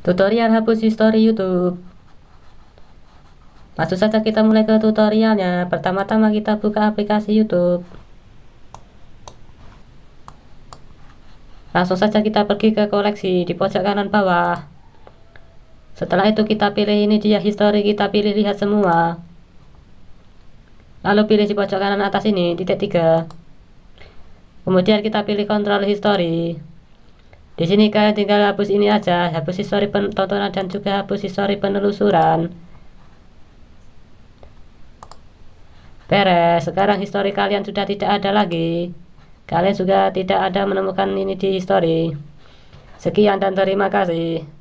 Tutorial hapus History YouTube. Langsung saja kita mulai ke tutorialnya. Pertama-tama kita buka aplikasi YouTube. Langsung saja kita pergi ke koleksi di pojok kanan bawah. Setelah itu kita pilih ini dia history kita pilih lihat semua. Lalu pilih di pojok kanan atas ini titik tiga. Kemudian kita pilih kontrol history. Di sini kalian tinggal hapus ini aja, hapus histori penontonan dan juga hapus histori penelusuran. Beres, sekarang histori kalian sudah tidak ada lagi. Kalian juga tidak ada menemukan ini di histori. Sekian dan terima kasih.